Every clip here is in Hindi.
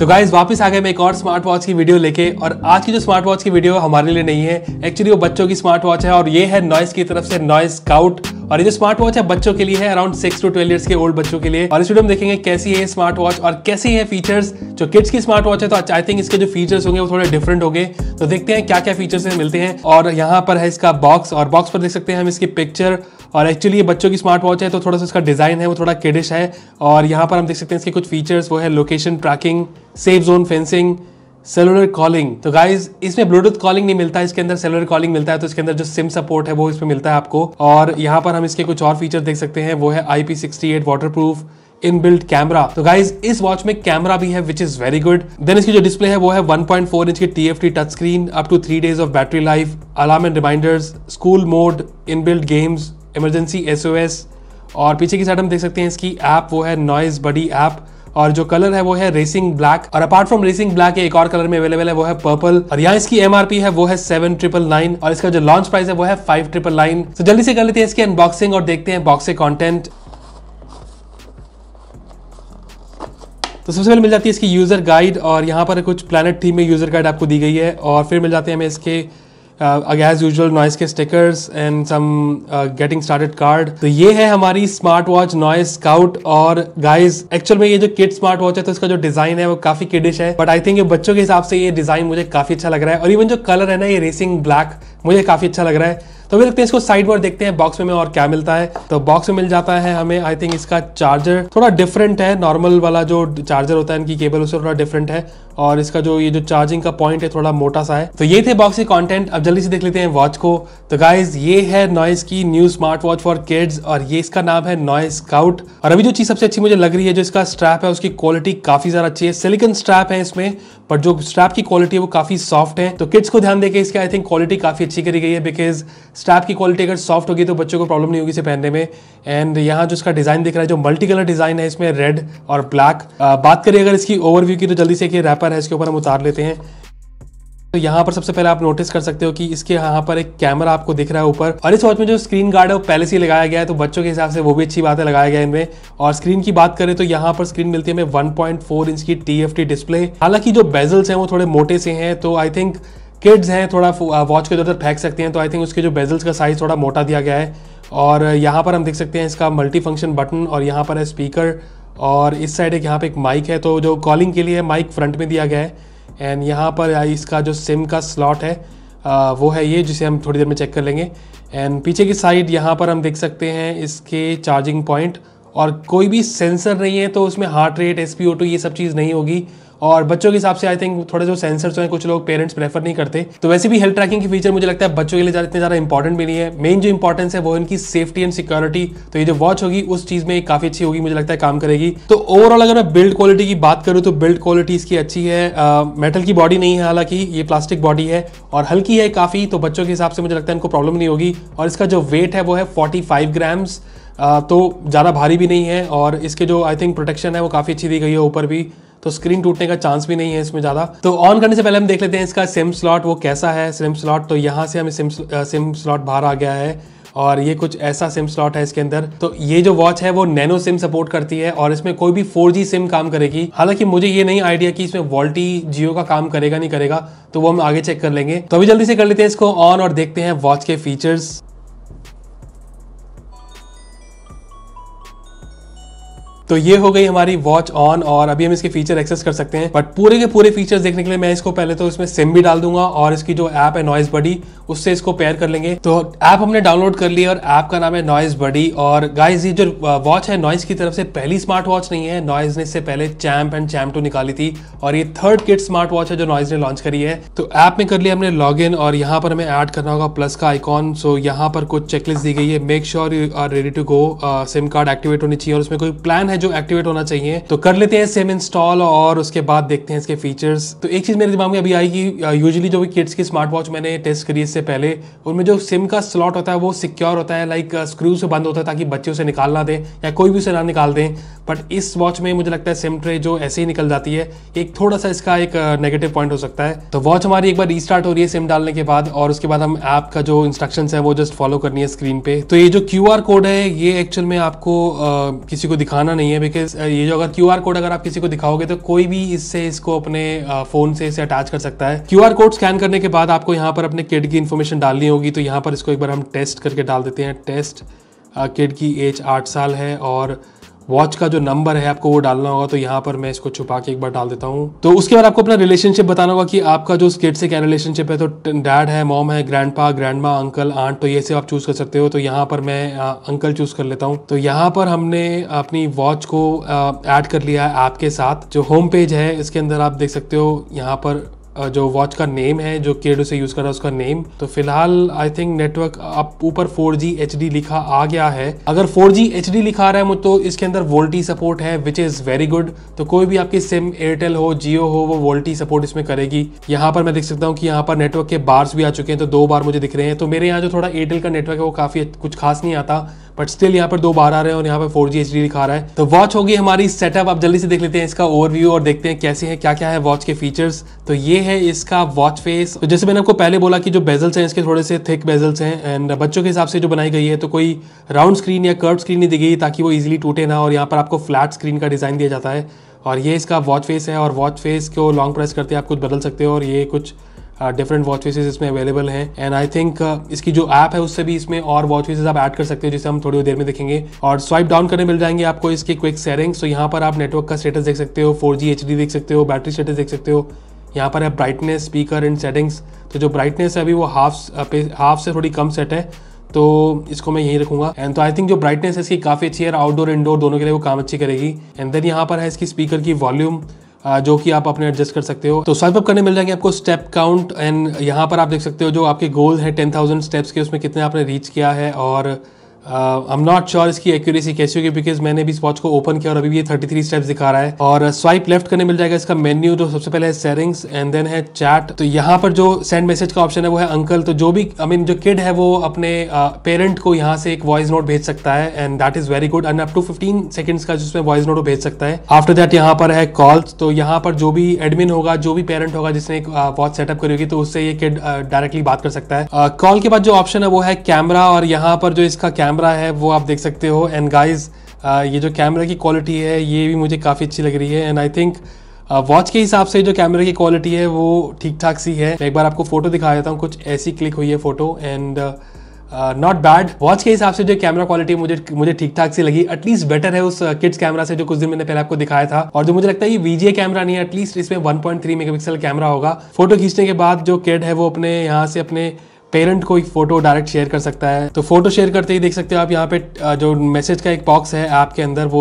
तो गाइज वापस आ गए मैं एक और स्मार्ट वॉच की वीडियो लेके और आज की जो स्मार्ट वॉच की वीडियो हमारे लिए नहीं है एक्चुअली वो बच्चों की स्मार्ट वॉच है और ये है नॉइस की तरफ से नॉइस स्काउट और ये जो स्मार्ट वॉच है बच्चों के लिए है around six to twelve years के ओल्ड बच्चों के लिए और इस वीडियो में देखेंगे कैसी है स्मार्ट वॉच और कैसी है फीचर्स जो किड्स की स्मार्ट वॉच है तो आई थिंक इसके जो फीचर्स होंगे वो थोड़े डिफरेंट होंगे तो देखते हैं क्या क्या फीचर्स मिलते हैं और यहाँ पर है इसका बॉक्स और बॉक्स पर देख सकते हैं हम इसकी पिक्चर और एक्चुअली ये बच्चों की स्मार्ट वॉच है तो थोड़ा सा इसका डिज़ाइन है वो थोड़ा किडिश है और यहाँ पर हम देख सकते हैं इसके कुछ फीचर्स वो है location tracking safe zone fencing cellular calling तो गाइज इसमें ब्लूटूथ कॉलिंग नहीं मिलता है इसके अंदर सेलुलर कॉलिंग मिलता है तो इसके अंदर जो सिम सपोर्ट है वो इसमें मिलता है आपको और यहाँ पर हम इसके कुछ और फीचर देख सकते हैं वो है I P sixty eight waterproof in build camera तो गाइज इस वॉच में कैमरा भी है which is very good then इसकी जो डिस्प्ले है वो है वन पॉइंट फोर इंच की T F T touch screen up to three days of battery life alarm and reminders school mode in build games emergency S और पीछे की साइड हम देख सकते हैं इसकी ऐप वो है नॉइज बडी ऐप और जो कलर है वो है रेसिंग ब्लैक और अपार्ट फ्रॉम रेसिंग ब्लैक एक और कलर में अवेलेबल है वो है पर्पल और यहाँ इसकी एमआरपी है वो है सेवन ट्रिपल नाइन और इसका जो लॉन्च प्राइस है वो है फाइव ट्रिपल नाइन तो जल्दी से कर लेते हैं इसकी अनबॉक्सिंग और देखते हैं बॉक्स कॉन्टेंट तो सबसे पहले मिल जाती है इसकी यूज़र गाइड और यहाँ पर कुछ प्लानट थीम में यूज़र गाइड आपको दी गई है और फिर मिल जाते हैं हमें इसके एज यूजल नॉइस के stickers and some getting started card तो ये है हमारी स्मार्ट वॉच नॉइस स्काउट और गाइज एक्चुअल में ये जो किड स्मार्ट वॉच है तो इसका जो डिजाइन है वो काफी किडिश है बट आई थिंक ये बच्चों के हिसाब से ये डिजाइन मुझे काफी अच्छा लग रहा है और इवन जो कलर है ना ये रेसिंग ब्लैक मुझे काफी अच्छा लग रहा है तो अभी लगते हैं इसको साइड पर देखते हैं बॉक्स में और क्या मिलता है तो बॉक्स में मिल जाता है हमें आई थिंक इसका चार्जर थोड़ा डिफरेंट है नॉर्मल वाला जो चार्जर होता है इनकी केबल उससे थोड़ा डिफरेंट है और इसका जो ये जो चार्जिंग का पॉइंट है थोड़ा मोटा सा है तो ये थे बॉक्स के कॉन्टेंट अब जल्दी से देख लेते हैं वॉच को तो गाइज ये है नॉइस की new smart watch for kids और ये इसका नाम है नॉइस स्काउट और अभी जो चीज़ सबसे अच्छी मुझे लग रही है जो इसका स्ट्रैप है उसकी क्वालिटी काफ़ी ज़्यादा अच्छी है सिलिकन स्ट्रैप है इसमें पर जो स्ट्रैप की क्वालिटी है वो काफ़ी सॉफ्ट है तो किड्स को ध्यान देके इसकी आई थिंक क्वालिटी काफ़ी अच्छी करी गई है बिकॉज स्ट्रैप की क्वालिटी अगर सॉफ्ट होगी तो बच्चों को प्रॉब्लम नहीं होगी इसे पहनने में एंड यहाँ जो इसका डिज़ाइन दिख रहा है जो मल्टी कलर डिज़ाइन है इसमें रेड और ब्लैक बात करें अगर इसकी ओवरव्यू की तो जल्दी से रैप रैपर है इसके ऊपर हम उतार लेते हैं तो यहाँ पर सबसे पहले आप नोटिस कर सकते हो कि इसके यहाँ पर एक कैमरा आपको दिख रहा है ऊपर और इस वॉच में जो स्क्रीन गार्ड है वो पहले से लगाया गया है तो बच्चों के हिसाब से वो भी अच्छी बात है लगाया गया है इनमें और स्क्रीन की बात करें तो यहाँ पर स्क्रीन मिलती है हमें 1.4 इंच की टी डिस्प्ले हालांकि जो बेजल्स हैं वो थोड़े मोटे से हैं तो आई थिंक किड्स हैं थोड़ा वॉच uh, के उधर फेंक सकते हैं तो आई थिंक उसके जो बेजल्स का साइज़ थोड़ा मोटा दिया गया है और यहाँ पर हम देख सकते हैं इसका मल्टी फंक्शन बटन और यहाँ पर है स्पीकर और इस साइड एक यहाँ पे एक माइक है तो जो कॉलिंग के लिए माइक फ्रंट में दिया गया है एंड यहाँ पर इसका जो सिम का स्लॉट है आ, वो है ये जिसे हम थोड़ी देर में चेक कर लेंगे एंड पीछे की साइड यहाँ पर हम देख सकते हैं इसके चार्जिंग पॉइंट और कोई भी सेंसर नहीं है तो उसमें हार्ट रेट एस ये सब चीज़ नहीं होगी और बच्चों के हिसाब से आई थिंक थोड़े जो सेंसर हैं कुछ लोग पेरेंट्स प्रेफर नहीं करते तो वैसे भी हेल्थ ट्रैकिंग की फीचर मुझे लगता है बच्चों के लिए ज़्यादा इतने ज़्यादा इंपॉर्टेंट भी नहीं है मेन जो इंपॉर्टेंस है वो इनकी सेफ्टी एंड सिक्योरिटी तो ये जो वॉच होगी उस चीज़ में काफ़ी अच्छी होगी मुझे लगता है काम करेगी तो ओवरऑल अगर मैं बिल्ड क्वालिटी की बात करूँ तो बिल्ड क्वालिटी इसकी अच्छी है मेटल की बॉडी नहीं है हालांकि ये प्लास्टिक बॉडी है और हल्की है काफ़ी तो बच्चों के हिसाब से मुझे लगता है इनको प्रॉब्लम नहीं होगी और इसका जो वेट है वो है फाइव ग्राम्स तो ज़्यादा भारी भी नहीं है और इसके जो आई थिंक प्रोटेक्शन है वो काफ़ी अच्छी दी गई है ऊपर भी तो स्क्रीन टूटने का चांस भी नहीं है इसमें ज़्यादा तो ऑन करने से पहले हम देख लेते हैं इसका सिम स्लॉट वो कैसा है सिम स्लॉट तो यहाँ से हमें सिम सिम स्लॉट बाहर आ गया है और ये कुछ ऐसा सिम स्लॉट है इसके अंदर तो ये जो वॉच है वो नैनो सिम सपोर्ट करती है और इसमें कोई भी 4G सिम काम करेगी हालांकि मुझे ये नहीं आइडिया कि इसमें वॉल्टी जियो का काम करेगा नहीं करेगा तो वो हम आगे चेक कर लेंगे तो अभी जल्दी से कर लेते हैं इसको ऑन और देखते हैं वॉच के फीचर्स तो ये हो गई हमारी वॉच ऑन और अभी हम इसके फीचर एक्सेस कर सकते हैं बट पूरे के पूरे फीचर्स देखने के लिए मैं इसको पहले तो इसमें सिम भी डाल दूंगा और इसकी जो ऐप है नॉइज बडी उससे इसको पेयर कर लेंगे तो ऐप हमने डाउनलोड कर ली और ऐप का नाम है नॉइज बडी और गाइज ये जो वॉच uh, है नॉइज की तरफ से पहली स्मार्ट वॉच नहीं है नॉइज ने इससे पहले चैम्प एंड चैम्प टू निकाली थी और ये थर्ड किट स्मार्ट वॉच है जो नॉइज ने लॉन्च करी है तो ऐप में कर लिया हमने लॉग इन और यहाँ पर हमें ऐड करना होगा प्लस का आइकॉन सो यहाँ पर कुछ चेकलिस्ट दी गई है make sure you are ready to go SIM card activate होनी चाहिए और उसमें कोई प्लान है है जो एक्टिवेट होना चाहिए तो कर लेते हैं सिम इंस्टॉल और उसके बाद देखते हैं इसके फीचर्स तो एक चीज़ मेरे दिमाग में अभी आएगी यूजली जो भी किड्स की स्मार्ट वॉच मैंने टेस्ट करी इससे पहले उनमें जो सिम का स्लॉट होता है वो सिक्योर होता है लाइक स्क्रू से बंद होता है ताकि बच्चे उसे निकाल ना दें या कोई भी उसे ना निकाल दें बट इस वॉच में मुझे लगता है सिम ट्रे जो ऐसे ही निकल जाती है एक थोड़ा सा इसका एक नेगेटिव पॉइंट हो सकता है तो वॉच हमारी एक बार रीस्टार्ट हो रही है सिम डालने के बाद और उसके बाद हम ऐप का जो इंस्ट्रक्शन है वो जस्ट फॉलो करनी है स्क्रीन पे तो ये जो क्यू कोड है ये एक्चुअल में आपको आ, किसी को दिखाना नहीं नहीं है बिकॉज uh, ये जो अगर क्यू कोड अगर आप किसी को दिखाओगे तो कोई भी इससे इसको अपने फोन uh, से इसे अटैच कर सकता है क्यू कोड स्कैन करने के बाद आपको यहाँ पर अपने किड की इन्फॉर्मेशन डालनी होगी तो यहाँ पर इसको एक बार हम टेस्ट करके डाल देते हैं टेस्ट किड uh, की एज आठ साल है और वॉच का जो नंबर है आपको वो डालना होगा तो यहाँ पर मैं इसको छुपा के एक बार डाल देता हूँ तो उसके बाद आपको अपना रिलेशनशिप बताना होगा कि आपका जो किड से क्या रिलेशनशिप है तो डैड है मॉम है grand grandma uncle aunt तो ये सब आप चूज़ कर सकते हो तो यहाँ पर मैं आ, अंकल चूज़ कर लेता हूँ तो यहाँ पर हमने अपनी वॉच को ऐड कर लिया है ऐप के साथ जो होम पेज है इसके अंदर आप देख सकते हो यहाँ पर जो वॉच का नेम है जो केडो से यूज़ कर रहा है उसका नेम तो फिलहाल आई थिंक नेटवर्क अब ऊपर 4G HD लिखा आ गया है अगर 4G HD लिखा आ रहा है मुझे तो इसके अंदर वोल्टी सपोर्ट है विच इज़ वेरी गुड तो कोई भी आपकी सिम एयरटेल हो जियो हो वो वोल्टी सपोर्ट इसमें करेगी यहाँ पर मैं देख सकता हूँ कि यहाँ पर नेटवर्क के बार्स भी आ चुके हैं तो दो बार मुझे दिख रहे हैं तो मेरे यहाँ जो थोड़ा एयरटेल का नेटवर्क है वो काफ़ी कुछ खास नहीं आता बट स्टिल यहाँ पर दो बार आ रहे हैं और यहाँ पर फोर जी एच डी दिखा रहा है तो वॉच होगी हमारी सेटअप आप जल्दी से देख लेते हैं इसका ओवरव्यू और देखते हैं कैसे है क्या क्या है वॉच के फीचर्स तो ये है इसका वॉच फेस तो जैसे मैंने आपको पहले बोला कि जो बेजल्स हैं इसके थोड़े से थिक बेजल्स हैं एंड बच्चों के हिसाब से जो बनाई गई है तो कोई राउंड स्क्रीन या कर्व स्क्रीन नहीं दी गई ताकि वो इजिली टूटे ना और यहाँ पर आपको फ्लैट स्क्रीन का डिज़ाइन दिया जाता है और ये इसका वॉच फेस है और वॉच फेस को लॉन्ग प्रेस करते हैं आप कुछ बदल सकते हो और ये कुछ डिफरेंट वॉच फेसेस इसमें अवेलेबल हैं एंड आई थिंक इसकी जो ऐप है उससे भी इसमें और वॉच फेसेस आप ऐड कर सकते हो जिसे हम थोड़ी देर में देखेंगे और स्वाइप डाउन करने मिल जाएंगे आपको इसकी क्विक सेरिंग सो यहाँ पर आप नेटवर्क का स्टेटस देख सकते हो फोर जी एच डी देख सकते हो बैटरी स्टेटस देख सकते हो यहाँ पर है ब्राइटनेस स्पीकर एंड सेटिंग्स तो जो ब्राइटनेस है अभी वो हाफ हाफ uh, से थोड़ी कम सेट है तो इसको मैं यही रखूंगा एंड तो आई थिंक जो ब्राइटनेस है इसकी काफ़ी अच्छी है आउटडोर इंडोर दोनों के लिए वो काम अच्छी करेगी एंड देन यहाँ पर है इसकी स्पीकर की वॉल्यूम जो कि आप अपने एडजस्ट कर सकते हो तो स्वाइप अप करने मिल जाएंगे आपको स्टेप काउंट एंड यहाँ पर आप देख सकते हो जो आपके गोल है टेन थाउजेंड स्टेप्स के उसमें कितने आपने रीच किया है और आई एम नॉट श्योर इसकी एक्यूरेसी कैसी होगी बिकॉज मैंने भी इस वॉच को ओपन किया और अभी भी ये 33 स्टेप्स दिखा रहा है और स्वाइप uh, लेफ्ट करने मिल जाएगा इसका मेन्यू जो सबसे पहले है सेरिंग्स एंड देन है चैट तो यहाँ पर जो सेंड मैसेज का ऑप्शन है वो है अंकल तो जो भी आई I मीन mean, जो किड है वो अपने पेरेंट uh, को यहाँ से एक वॉइस नोट भेज सकता है and that is very good and up to fifteen seconds का जिसमें वॉइस नोट भेज सकता है आफ्टर दैट यहाँ पर है कॉल्स तो यहाँ पर जो भी एडमिन होगा जो भी पेरेंट होगा जिसने एक वॉच uh, सेटअप करी होगी तो उससे ये किड डायरेक्टली uh, बात कर सकता है कॉल uh, के बाद जो ऑप्शन है वो है कैमरा और यहाँ पर जो इसका कैमरा कैमरा है वो आप देख सकते हो एंड गाइज uh, ये जो कैमरा की क्वालिटी है ये भी मुझे काफ़ी अच्छी लग रही है एंड आई थिंक वॉच के हिसाब से जो कैमरे की क्वालिटी है वो ठीक ठाक सी है मैं एक बार आपको फ़ोटो दिखा देता हूँ कुछ ऐसी क्लिक हुई है photo and not bad watch के हिसाब से जो कैमरा क्वालिटी मुझे मुझे ठीक ठाक सी लगी एटलीस्ट बेटर है उस किड्स uh, कैमरा से जो कुछ दिन मैंने पहले आपको दिखाया था और जो मुझे लगता है ये वीजीए कैमरा नहीं है एटलीस्ट इसमें 1.3 मेगापिक्सल कैमरा होगा फोटो खींचने के बाद जो किड है वो अपने यहाँ से अपने पेरेंट को एक फोटो डायरेक्ट शेयर कर सकता है तो फोटो शेयर करते ही देख सकते हो आप यहाँ पे जो मैसेज का एक बॉक्स है ऐप के अंदर वो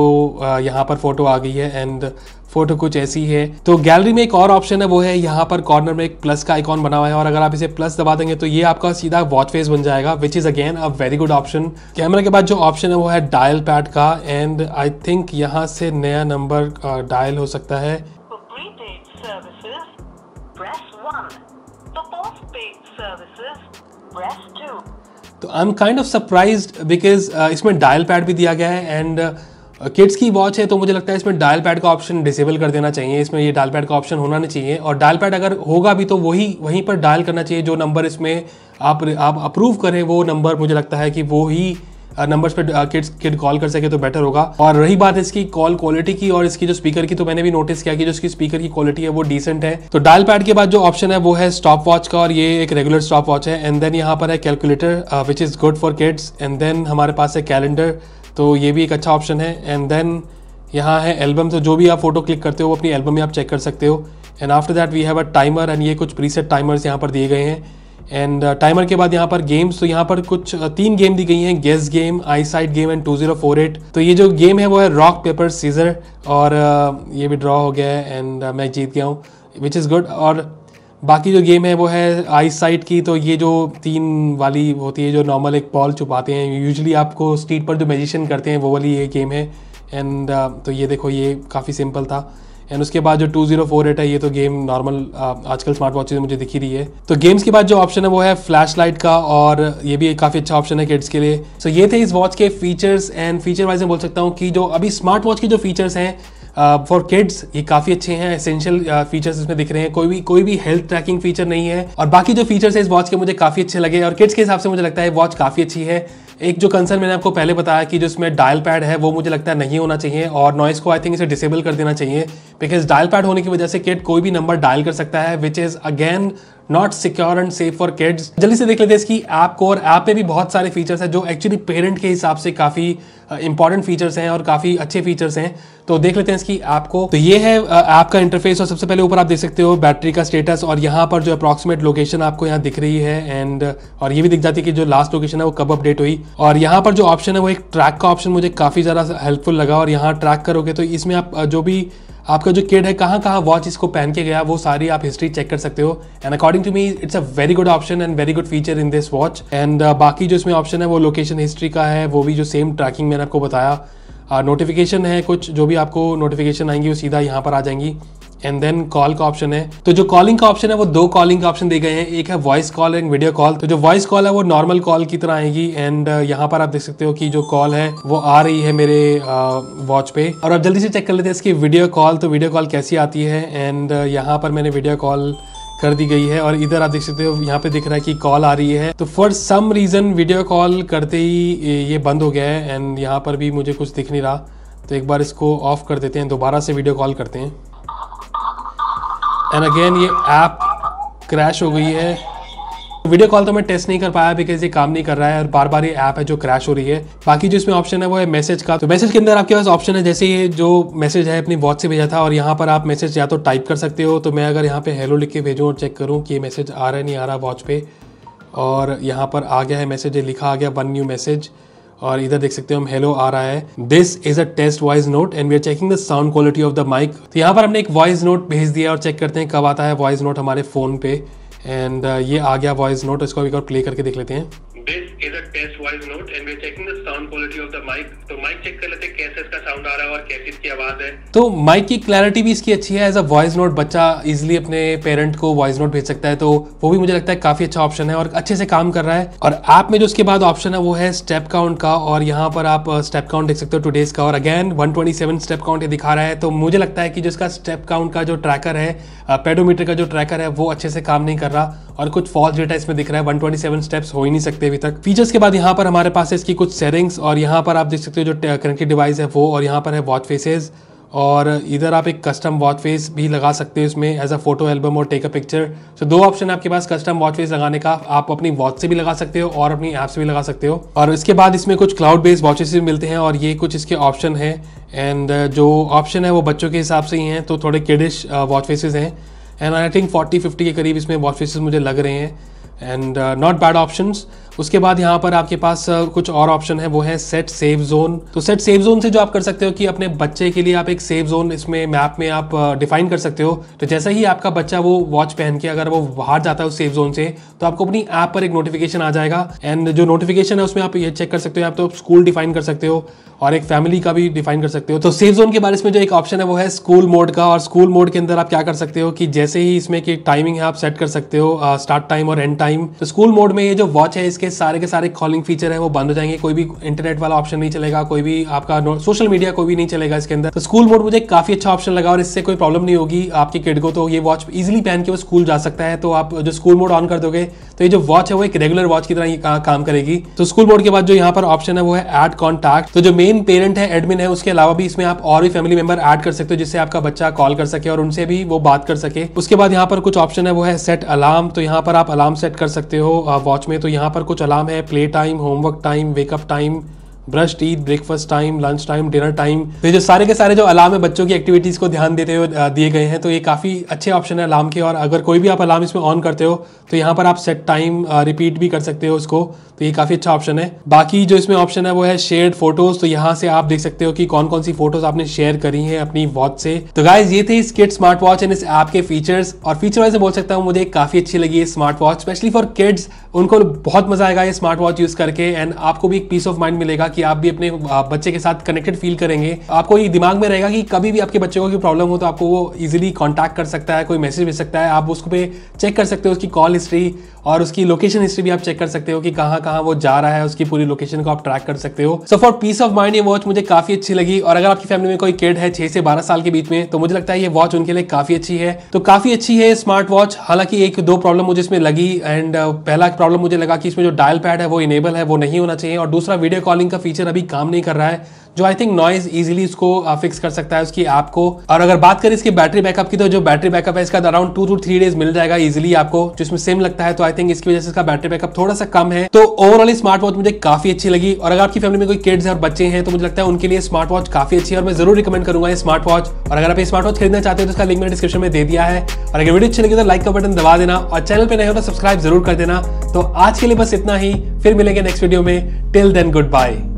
यहाँ पर फोटो आ गई है एंड फोटो कुछ ऐसी है तो गैलरी में एक और ऑप्शन है वो है यहाँ पर कॉर्नर में एक प्लस का आइकॉन बना हुआ है और अगर आप इसे प्लस दबा देंगे तो ये आपका सीधा वॉच फेस बन जाएगा which is again a very good option camera के बाद जो ऑप्शन है वो है डायल पैड का एंड आई थिंक यहाँ से नया नंबर डायल हो सकता है तो I am kind of surprise because इसमें डायल पैड भी दिया गया है एंड किड्स uh, की वॉच है तो मुझे लगता है इसमें डायल पैड का ऑप्शन डिसेबल कर देना चाहिए इसमें ये डायल पैड का ऑप्शन होना नहीं चाहिए और डायल पैड अगर होगा भी तो वही वहीं पर डायल करना चाहिए जो नंबर इसमें आप आप अप्रूव करें वो नंबर मुझे लगता है कि वो ही नंबर्स पर किड्स किड कॉल कर सके तो बेटर होगा और रही बात इसकी कॉल क्वालिटी की और इसकी जो स्पीकर की तो मैंने भी नोटिस किया कि जो इसकी स्पीकर की क्वालिटी है वो डिसेंट है तो डायल पैड के बाद जो ऑप्शन है वो है स्टॉप वॉच का और ये एक रेगुलर स्टॉप वॉच है एंड देन यहाँ पर है calculator which is good for kids and then हमारे पास है कैलेंडर तो ये भी एक अच्छा ऑप्शन है एंड देन यहाँ है एल्बम तो जो भी आप फोटो क्लिक करते हो वो अपनी एल्बम में आप चेक कर सकते हो and after that we have a timer and ये कुछ प्रीसेट टाइमर्स यहाँ पर दिए गए हैं एंड टाइमर uh, के बाद यहाँ पर गेम्स तो यहाँ पर कुछ uh, तीन गेम दी गई हैं guess game I side game and two zero four eight तो ये जो गेम है वो है रॉक पेपर सीजर और uh, ये भी ड्रॉ हो गया है एंड मैं जीत गया हूँ विच इज़ गुड और बाकी जो गेम है वो है आई साइट की तो ये जो तीन वाली होती है जो नॉर्मल एक बॉल छुपाते हैं यूजली आपको स्ट्रीट पर जो मेजिशन करते हैं वो वाली ये गेम है एंड तो ये देखो ये काफ़ी सिंपल था एंड उसके बाद जो 2048 है ये तो गेम नॉर्मल आजकल स्मार्ट वॉचेज मुझे दिखी रही है तो गेम्स के बाद जो ऑप्शन है वो है फ्लैश लाइट का और ये भी काफ़ी अच्छा ऑप्शन है किड्स के लिए सो so, ये थे इस वॉच के फीचर्स एंड फीचर वाइज मैं बोल सकता हूँ कि जो अभी स्मार्ट वॉच के जो फीचर्स हैं फॉर uh, किड्स ये काफ़ी अच्छे हैं एसेंशियल फीचर्स इसमें दिख रहे हैं कोई भी कोई भी हेल्थ ट्रैकिंग फीचर नहीं है और बाकी जो फीचर्स है इस वॉच के मुझे काफ़ी अच्छे लगे और किड्स के हिसाब से मुझे लगता है वॉच काफ़ी अच्छी है एक जो कंसर्न मैंने आपको पहले बताया कि जो इसमें डायल पैड है वो मुझे लगता है नहीं होना चाहिए और नॉइस को आई थिंक इसे डिसेबल कर देना चाहिए बिकॉज डायल पैड होने की वजह से किट कोई भी नंबर डायल कर सकता है which is again not secure and safe for kids जल्दी से देख लेते हैं इसकी ऐप को और ऐप पे भी बहुत सारे फीचर्स हैं जो एक्चुअली पेरेंट के हिसाब से काफ़ी इंपॉर्टेंट फीचर्स हैं और काफ़ी अच्छे फीचर्स हैं तो देख लेते हैं इसकी ऐप को तो ये है ऐप uh, का इंटरफेस और सबसे पहले ऊपर आप देख सकते हो बैटरी का स्टेटस और यहाँ पर जो अप्रोक्सीमेट लोकेशन आपको यहाँ दिख रही है एंड uh, और ये भी दिख जाती है कि जो लास्ट लोकेशन है वो कब अपडेट हुई और यहाँ पर जो ऑप्शन है वो एक ट्रैक का ऑप्शन मुझे काफ़ी ज़्यादा हेल्पफुल लगा और यहाँ ट्रैक करोगे तो इसमें आप uh, जो भी आपका जो किड है कहाँ कहाँ वॉच इसको पहन के गया वो सारी आप हिस्ट्री चेक कर सकते हो and according to me it's a very good option and very good feature in this watch and बाकी जो इसमें ऑप्शन है वो लोकेशन हिस्ट्री का है वो भी जो सेम ट्रैकिंग मैंने आपको बताया नोटिफिकेशन uh, है कुछ जो भी आपको नोटिफिकेशन आएंगी वो सीधा यहाँ पर आ जाएंगी एंड देन कॉल का ऑप्शन है तो जो कॉलिंग का ऑप्शन है वो दो कॉलिंग का ऑप्शन दिए गए हैं एक है voice call and video call तो जो वॉइस कॉल है वो नॉर्मल कॉल की तरह आएगी एंड uh, यहाँ पर आप देख सकते हो कि जो कॉल है वो आ रही है मेरे वॉच uh, पे और अब जल्दी से चेक कर लेते हैं इसकी वीडियो कॉल तो वीडियो कॉल कैसी आती है एंड uh, यहाँ पर मैंने वीडियो कॉल कर दी गई है और इधर आप देख सकते हो यहाँ पे दिख रहा है कि कॉल आ रही है तो for some reason video call करते ही ये बंद हो गया है एंड यहाँ पर भी मुझे कुछ दिख नहीं रहा तो एक बार इसको ऑफ कर देते हैं दोबारा से वीडियो कॉल करते हैं एंड अगेन ये ऐप क्रैश हो गई है वीडियो कॉल तो मैं टेस्ट नहीं कर पाया बिकॉज ये काम नहीं कर रहा है और बार बार ये ऐप है जो क्रैश हो रही है बाकी जो इसमें ऑप्शन है वो है मैसेज का तो मैसेज के अंदर आपके पास ऑप्शन है जैसे ये जो मैसेज है अपनी वॉच से भेजा था और यहाँ पर आप मैसेज या तो टाइप कर सकते हो तो मैं अगर यहाँ पे हेलो लिख के भेजूँ और चेक करूँ कि ये मैसेज आ रहा है नहीं आ रहा वॉच पे और यहाँ पर आ गया है मैसेज लिखा आ गया वन न्यू मैसेज और इधर देख सकते हो हम हेलो आ रहा है this is a test voice note and we are checking the sound quality of the mic तो यहाँ पर हमने एक वॉइस नोट भेज दिया और चेक करते हैं कब आता है वॉइस नोट हमारे फोन पे एंड uh, ये आ गया वॉइस नोट इसको एक और प्ले करके देख लेते हैं This is a test voice note and we checking the sound quality of the mic तो माइक चेक कर लेते हैं कैसे इसका साउंड आ रहा है और कैसी इसकी आवाज है तो माइक की क्लैरिटी भी इसकी अच्छी है एज अ वॉइस नोट बच्चा इजिली अपने पेरेंट को वॉइस नोट भेज सकता है तो वो भी मुझे लगता है काफी अच्छा ऑप्शन है और अच्छे से काम कर रहा है और ऐप में जो उसके बाद ऑप्शन है वो है स्टेप काउंट का और यहाँ पर आप स्टेप uh, काउंट देख सकते हो टुडेज का और अगेन 127 स्टेप काउंट ये दिखा रहा है तो मुझे लगता है कि जो इसका स्टेप काउंट का जो ट्रैकर है पेडोमीटर uh, का जो ट्रैकर है वो अच्छे से काम नहीं कर रहा और कुछ फॉल्स डेटा इसमें दिख रहा है 127 स्टेप्स हो ही नहीं सकते अभी तक फीचर्स के बाद यहाँ पर हमारे पास है इसकी कुछ सेटिंग्स और यहाँ पर आप देख सकते हो जो कनेक्टेड डिवाइस है वो और यहाँ पर है वॉच फेसेस और इधर आप एक कस्टम वॉच फेस भी लगा सकते हो इसमें एज अ फोटो एल्बम और टेक अ पिक्चर तो दो ऑप्शन आपके पास कस्टम वॉच फेस लगाने का आप अपनी वॉच से भी लगा सकते हो और अपनी ऐप से भी लगा सकते हो और इसके बाद इसमें कुछ क्लाउड बेस्ड वॉचेस भी मिलते हैं और ये कुछ इसके ऑप्शन है एंड जो ऑप्शन है वो बच्चों के हिसाब से ही हैं तो थोड़े किडिश वॉच फेसेस हैं and I think forty fifty के करीब इसमें वॉच फेसेस मुझे लग रहे हैं एंड नॉट बैड ऑप्शंस उसके बाद यहाँ पर आपके पास कुछ और ऑप्शन है वो है सेट सेफ जोन तो सेट सेव जोन से जो आप कर सकते हो कि अपने बच्चे के लिए आप एक सेव जोन इसमें मैप में आप डिफाइन कर सकते हो तो जैसे ही आपका बच्चा वो वॉच पहन के अगर वो बाहर जाता है उस सेफ जोन से तो आपको अपनी ऐप पर एक नोटिफिकेशन आ जाएगा एंड जो नोटिफिकेशन है उसमें आप ये चेक कर सकते हो आप तो स्कूल डिफाइन कर सकते हो और एक फैमिली का भी डिफाइन कर सकते हो तो सेफ जोन के बारे में जो एक ऑप्शन है वो है स्कूल मोड का और स्कूल मोड के अंदर आप क्या कर सकते हो कि जैसे ही इसमें टाइमिंग है आप सेट कर सकते हो स्टार्ट टाइम और एंड टाइम तो स्कूल मोड में ये जो वॉच है इसके इसके सारे के सारे कॉलिंग फीचर है वो बंद हो जाएंगे कोई भी इंटरनेट वाला ऑप्शन नहीं चलेगा कोई भी आपका सोशल मीडिया कोई भी नहीं चलेगा इसके अंदर तो स्कूल मोड मुझे काफी अच्छा ऑप्शन लगा और इससे कोई प्रॉब्लम नहीं होगी आपके किड को तो ये वॉच इजिली पहन के वो स्कूल जा सकता है तो आप जो स्कूल मोड ऑन कर दोगे तो ये जो वॉच है वो एक रेगुलर वॉच की तरह ही काम करेगी तो स्कूल मोड के बाद जो यहाँ पर ऑप्शन है वो है एड कॉन्टैक्ट तो जो मेन पेरेंट है एडमिन है उसके अलावा भी इसमें आप और भी फैमिली मेंबर ऐड कर सकते हो जिससे आपका बच्चा कॉल कर सके और उनसे भी वो बात कर सके उसके बाद यहाँ पर कुछ ऑप्शन है वो है सेट अलार्म तो यहाँ पर आप अलार्म सेट कर सकते हो वॉच में तो यहाँ पर कुछ अलार्म है play time homework time wake up time brush teeth breakfast time lunch time dinner time तो जो सारे के सारे जो अलार्म है बच्चों की एक्टिविटीज़ को ध्यान देते हुए दिए गए हैं तो ये काफ़ी अच्छे ऑप्शन है अलार्म के और अगर कोई भी आप अलार्म इसमें ऑन करते हो तो यहाँ पर आप सेट टाइम रिपीट भी कर सकते हो उसको तो ये काफ़ी अच्छा ऑप्शन है बाकी जो इसमें ऑप्शन है वो है शेयर्ड फोटोज तो यहाँ से आप देख सकते हो कि कौन कौन सी फोटोज आपने शेयर करी है अपनी वॉच से तो गाइज ये थे इस किड स्मार्ट वॉच एंड इस ऐप के फीचर्स और फीचर वाइज बोल सकता हूँ मुझे काफ़ी अच्छी लगी है smart watch specially for kids उनको बहुत मजा आएगा ये स्मार्ट वॉच यूज़ करके एंड आपको भी एक पीस ऑफ माइंड मिलेगा कि आप भी अपने बच्चे के साथ कनेक्टेड फील करेंगे आपको ये दिमाग में रहेगा कि कभी भी आपके बच्चे को कोई प्रॉब्लम हो तो आपको वो इजिली कॉन्टैक्ट कर सकता है कोई मैसेज भेज सकता है आप उसको पे चेक कर सकते हो उसकी कॉल हिस्ट्री और उसकी लोकेशन हिस्ट्री भी आप चेक कर सकते हो कि कहाँ कहाँ वो जा रहा है उसकी पूरी लोकेशन को आप ट्रैक कर सकते हो so for peace of mind ये वॉच मुझे काफी अच्छी लगी और अगर आपकी फैमिली में कोई किड है छह से बारह साल के बीच में तो मुझे लगता है ये वॉच उनके लिए काफी अच्छी है तो काफी अच्छी है स्मार्ट वॉच हालांकि एक दो प्रॉब्लम मुझे इसमें लगी एंड uh, पहला प्रॉब्लम मुझे लगा कि इसमें जो डायल पैड है वो इनेबल है वो नहीं होना चाहिए और दूसरा वीडियो कॉलिंग का फीचर अभी काम नहीं कर रहा है जो आई थिंक नॉइज इजिली इसको फिक्स uh, कर सकता है उसकी ऐप को और अगर बात करें इसकी बैटरी बैकअप की तो जो बैटरी बैकअप है इसका around two two three days मिल जाएगा इजिली आपको जिसमें सेम लगता है तो आई थिंक इसकी वजह से इसका बैटरी बैकअप थोड़ा सा कम है तो ओवरऑल स्मार्ट वॉच मुझे काफी अच्छी लगी और अगर आपकी फैमिली में कोई किड्स है और बच्चे हैं तो मुझे लगता है उनके लिए स्मार्ट वॉच काफी अच्छी है और मैं जरूर रिकमेंड करूंगा ये स्मार्ट वॉच और अगर आप ये स्मार्ट वॉच खरीदना चाहते हैं तो उसका लिंक मैंने डिस्क्रिप्शन में दे दिया है और अगर वीडियो अच्छी लगी तो लाइक का बटन दबा देना और चैनल पर नहीं हो तो सब्सक्राइब जरूर कर देना तो आज के लिए बस इतना ही फिर मिलेंगे नेक्स्ट वीडियो में टिल देन गुड बाय